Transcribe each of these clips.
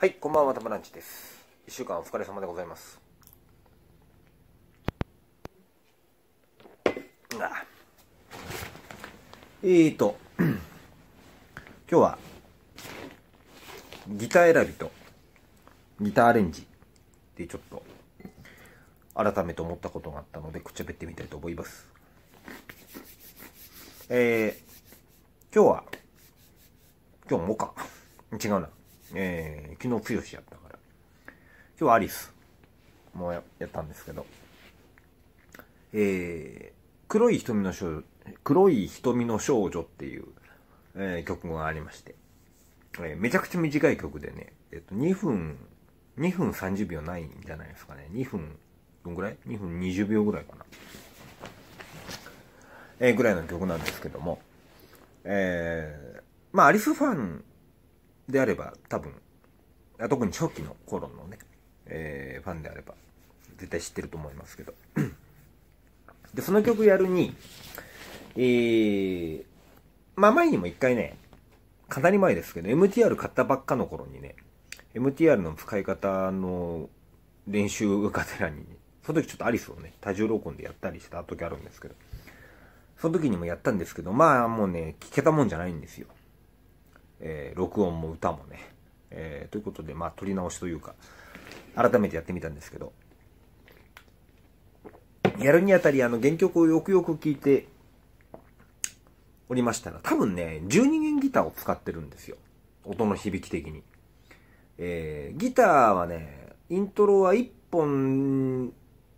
はい、こんばんは、たまランチです。1週間お疲れ様でございます。えーと、今日は、ギター選びと、ギターアレンジでちょっと、改めて思ったことがあったので、くっちゃべってみたいと思います。えー、今日は、今日もか。違うな。えー、昨日しやったから。今日はアリスもややったんですけど、えー、黒い瞳の少女、黒い瞳の少女っていう、えー、曲がありまして、えー、めちゃくちゃ短い曲でね、えっ、と、2分、2分30秒ないんじゃないですかね。2分、どんぐらい ?2 分20秒ぐらいかな。えー、ぐらいの曲なんですけども、えー、まあ、アリスファンであれば多分特に初期の頃のね、えー、ファンであれば絶対知ってると思いますけど でその曲やるにえー、まあ前にも一回ねかなり前ですけど MTR 買ったばっかの頃にね MTR の使い方の練習がてらに、ね、その時ちょっとアリスをね多重録音でやったりした時あるんですけどその時にもやったんですけどまあもうね聞けたもんじゃないんですよえー、録音も歌もね、えー、ということで、まあ、撮り直しというか、改めてやってみたんですけど、やるにあたり、あの、原曲をよくよく聴いておりましたら、多分ね、12弦ギターを使ってるんですよ。音の響き的に。えー、ギターはね、イントロは1本、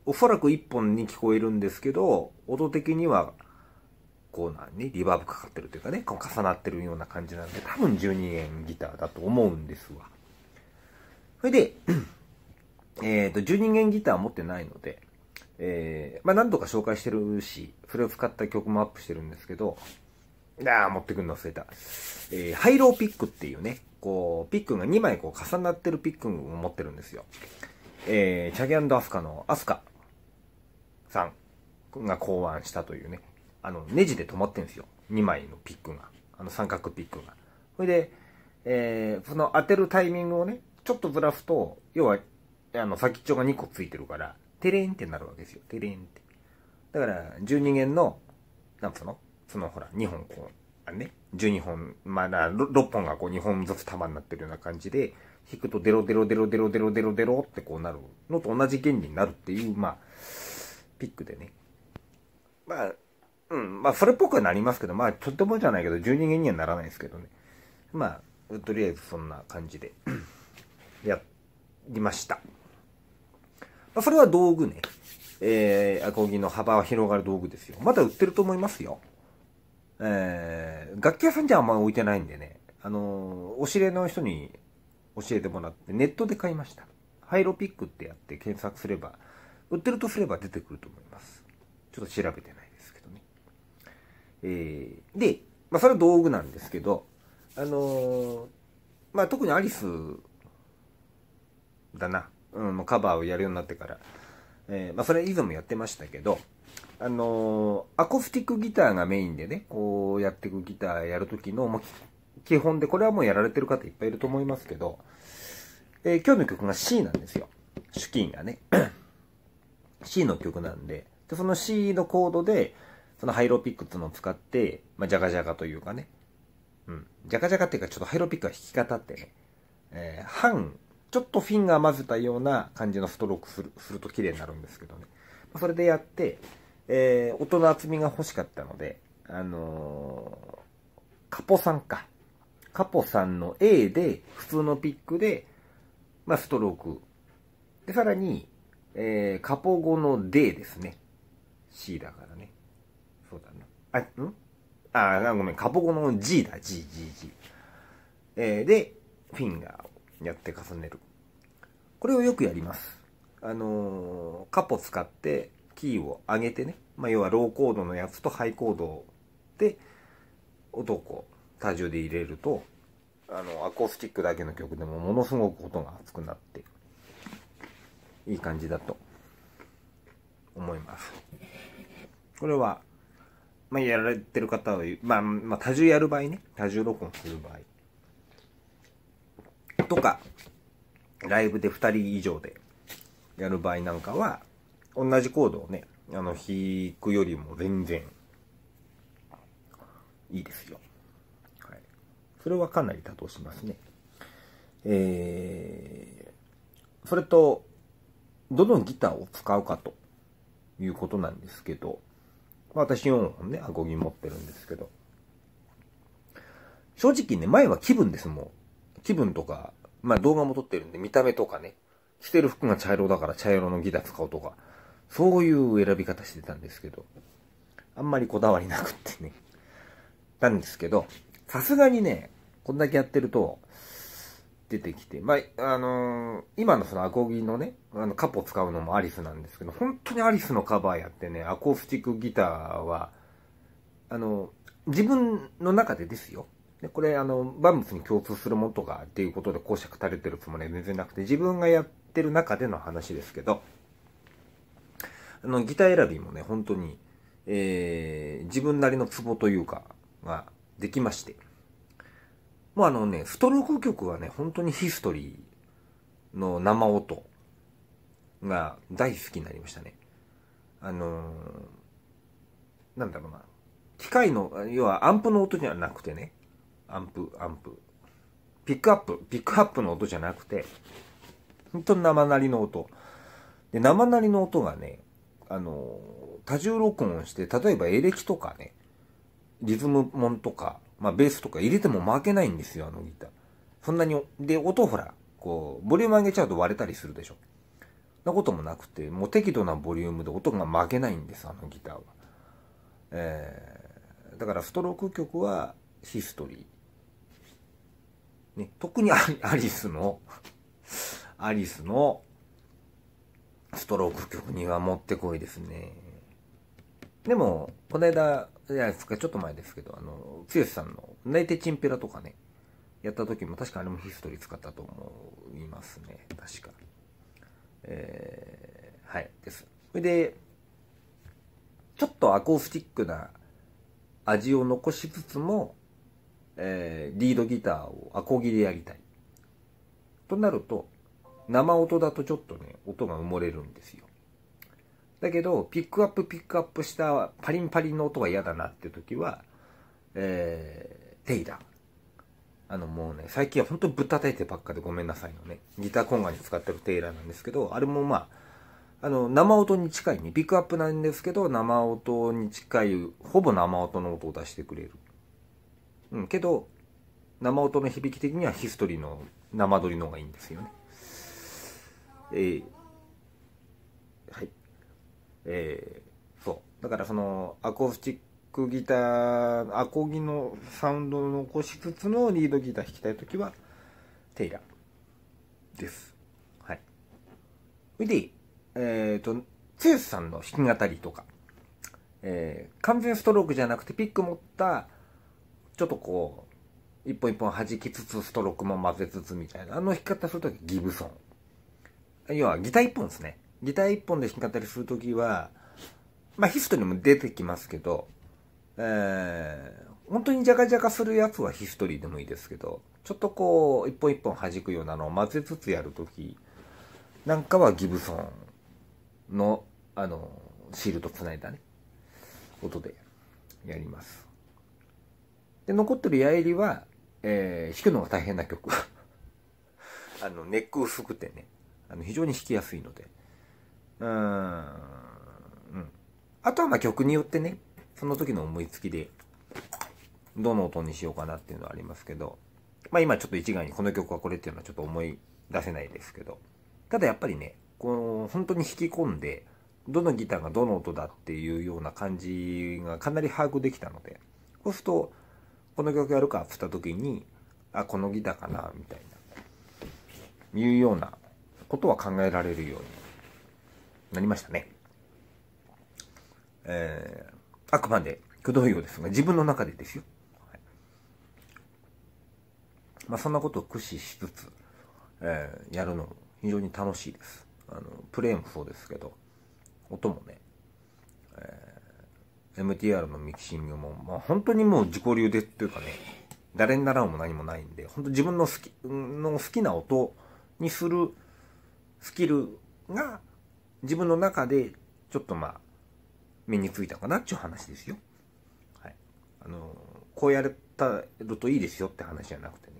おそらく1本に聞こえるんですけど、音的にはコーナーにリバーブかかってるというかね、こう重なってるような感じなんで、多分12円ギターだと思うんですわ。それで、えっ、ー、と、12弦ギター持ってないので、えー、まあ何度か紹介してるし、それを使った曲もアップしてるんですけど、ああ、持ってくるの忘れた。えー、ハイローピックっていうね、こう、ピックが2枚こう重なってるピックンを持ってるんですよ。えー、チャギアスカのアスカさんが考案したというね、あの、ネジで止まってんですよ。2枚のピックが。あの、三角ピックが。それで、えー、その当てるタイミングをね、ちょっとずらすと、要は、あの、先っちょが2個ついてるから、テレーンってなるわけですよ。テレーンって。だから、12弦の、なんつうのその、ほら、2本こう、あね、12本、まあ6本がこう2本ずつ玉になってるような感じで、弾くとデロデロデロデロデロデロデロってこうなるのと同じ原理になるっていう、まあ、ピックでね。まあ、うん、まあ、それっぽくはなりますけど、まあ、とってもじゃないけど、12人にはならないですけどね。まあ、とりあえずそんな感じで やりました。まあ、それは道具ね。えー、アコギの幅は広がる道具ですよ。まだ売ってると思いますよ。えー、楽器屋さんじゃあんま置いてないんでね。あのー、お知の人に教えてもらって、ネットで買いました。ハイロピックってやって検索すれば、売ってるとすれば出てくると思います。ちょっと調べてない。えー、で、まあ、それは道具なんですけど、あのー、まあ、特にアリスだな、うん、カバーをやるようになってから、えー、まあ、それ以前もやってましたけど、あのー、アコースティックギターがメインでね、こうやっていくギターやるときの、もう基本で、これはもうやられてる方いっぱいいると思いますけど、えー、今日の曲が C なんですよ。主金がね。C の曲なんで。で、その C のコードで、そのハイローピックっていうのを使って、まあ、じゃかじゃかというかね、うん、じゃかじゃかっていうか、ちょっとハイローピックは弾き方ってね、えー、半、ちょっとフィンガー混ぜたような感じのストロークするすると綺麗になるんですけどね。まあ、それでやって、えー、音の厚みが欲しかったので、あのー、カポさんか。カポさんの A で、普通のピックで、まあ、ストローク。で、さらに、えー、カポ語の D ですね。C だからね。そうだな。あ、んあ、ごめん、カポコの G だ、G、G、G。えー、で、フィンガーをやって重ねる。これをよくやります。あのー、カポ使ってキーを上げてね、まあ、要はローコードのやつとハイコードで音をこう多重で入れるとあのアコースティックだけの曲でもものすごく音が熱くなっていい感じだと思いますこれはまあ、やられてる方は、まあ、まあ、多重やる場合ね、多重録音する場合。とか、ライブで2人以上でやる場合なんかは、同じコードをね、あの、弾くよりも全然、いいですよ。はい。それはかなり多動しますね。えー、それと、どのギターを使うかということなんですけど、私4本ね、アコギ持ってるんですけど。正直ね、前は気分です、もう。気分とか、まあ動画も撮ってるんで、見た目とかね、着てる服が茶色だから茶色のギター使おうとか、そういう選び方してたんですけど、あんまりこだわりなくってね。なんですけど、さすがにね、こんだけやってると、出てきて、まあ、あのー、今のそのアコギのね、あの、カポ使うのもアリスなんですけど、本当にアリスのカバーやってね、アコースティックギターは、あの、自分の中でですよ。で、これ、あの、万物に共通するものとかっていうことで公爵垂れてるつもりは全然なくて、自分がやってる中での話ですけど、あの、ギター選びもね、本当に、えー、自分なりのツボというか、が、できまして。もうあのね、ストローク曲はね、本当にヒストリーの生音が大好きになりましたね。あのー、なんだろうな。機械の、要はアンプの音じゃなくてね。アンプ、アンプ。ピックアップ、ピックアップの音じゃなくて、本当に生なりの音。で、生なりの音がね、あのー、多重録音して、例えばエレキとかね、リズムもんとか、まあ、ベースとか入れても負けないんですよ、あのギター。そんなに、で、音ほら、こう、ボリューム上げちゃうと割れたりするでしょ。なこともなくて、もう適度なボリュームで音が負けないんです、あのギターは。えー、だからストローク曲はヒストリー。ね、特にアリ スのアリスのストローク曲にはもってこいですね。でも、この間、じゃないですか、ちょっと前ですけど、あの、剛さんの泣いてチンピラとかね、やった時も確かあれもヒストリー使ったと思いますね。確か。えー、はい、です。それで、ちょっとアコースティックな味を残しつつも、えー、リードギターをアコギでやりたい。となると、生音だとちょっとね、音が埋もれるんですよ。だけど、ピックアップピックアップしたパリンパリンの音が嫌だなっていう時は、えー、テイダ。あのもうね、最近はほんとぶったたいてばっかでごめんなさいのね、ギターコンガに使ってるテイラーなんですけど、あれもまあ、あの、生音に近いね、ピックアップなんですけど、生音に近い、ほぼ生音の音を出してくれる。うん、けど、生音の響き的にはヒストリーの生撮りの方がいいんですよね。えーえー、そうだからそのアコースティックギターアコギのサウンドを残しつつのリードギター弾きたい時はテイラーですはいそれでえっ、ー、とスさんの弾き語りとか、えー、完全ストロークじゃなくてピック持ったちょっとこう一本一本弾きつつストロークも混ぜつつみたいなあの弾き方するときギブソン要はギター一本ですねギター一本で弾き語りする時は、まあ、ヒストにも出てきますけど、えー、本当にジャカジャカするやつはヒストリーでもいいですけど、ちょっとこう、一本一本弾くようなのを混ぜつつやるときなんかはギブソンの、あの、シールと繋いだね、音でやります。で、残ってるエリは、えー、弾くのが大変な曲。あの、ネック薄くてね、あの、非常に弾きやすいので。うん。あとはまあ曲によってね、その時の思いつきで、どの音にしようかなっていうのはありますけど、まあ今ちょっと一概にこの曲はこれっていうのはちょっと思い出せないですけど、ただやっぱりね、この本当に引き込んで、どのギターがどの音だっていうような感じがかなり把握できたので、そうすると、この曲やるかってった時に、あ、このギターかな、みたいな、いうようなことは考えられるようになりましたね。えー、あくまで、駆動用ですが、自分の中でですよ。はい、まあ、そんなことを駆使しつつ、えー、やるのも非常に楽しいです。あの、プレイもそうですけど、音もね、えー、MTR のミキシングも、まあ、本当にもう自己流でっていうかね、誰に習うも何もないんで、本当自分の好き、の好きな音にするスキルが、自分の中でちょっとまあ身についたかなっていう話ですよ。はい、あのこうやれたるといいですよって話じゃなくてね。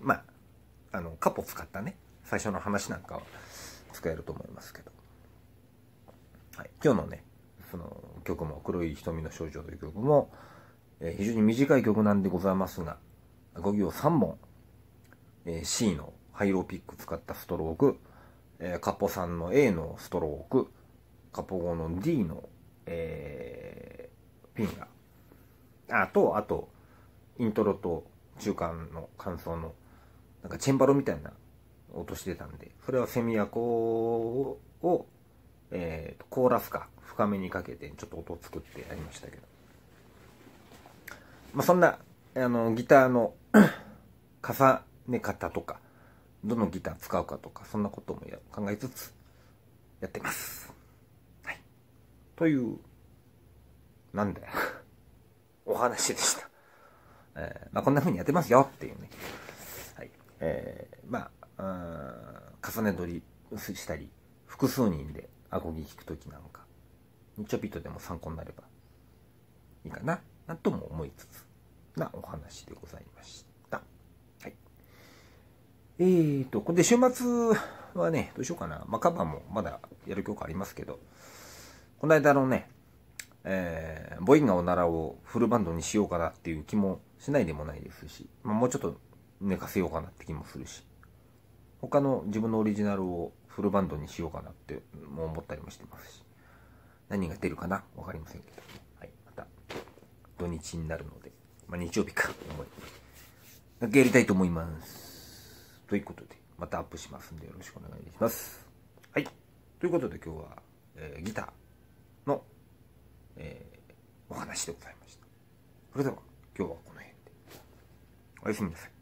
まああのカポ使ったね最初の話なんかは使えると思いますけど、はい、今日のねその曲も「黒い瞳の少女」という曲も、えー、非常に短い曲なんでございますが5行3本、えー、C のハイローピック使ったストロークえー、カポさんの A のストローク、カポ5の D の、えー、ピンが、あと、あと、イントロと中間の感想の、なんかチェンバロみたいな音してたんで、それはセミアコを、えー、コーラスか深めにかけてちょっと音を作ってやりましたけど。まあ、そんな、あの、ギターの 重ね方とか、どのギター使うかとか、そんなことも考えつつ、やってます。はい。という、なんだよ。お話でした。えー、まあ、こんな風にやってますよっていうね。はい。えー、まあ、重ね取りしたり、複数人でアコギ弾くときなんか、ちょびっとでも参考になればいいかな、なんとも思いつつなお話でございました。えーと、これで週末はね、どうしようかな。まあ、カバーもまだやる許可ありますけど、この間のね、えー、ボインがおならをフルバンドにしようかなっていう気もしないでもないですし、まあ、もうちょっと寝かせようかなって気もするし、他の自分のオリジナルをフルバンドにしようかなっても思ったりもしてますし、何が出るかなわかりませんけど、はい、また土日になるので、まあ、日曜日か、思い、やりたいと思います。ということで、またアップしますんでよろしくお願いします。はい。ということで今日は、えー、ギターの、えー、お話でございました。それでは今日はこの辺で。おやすみなさい。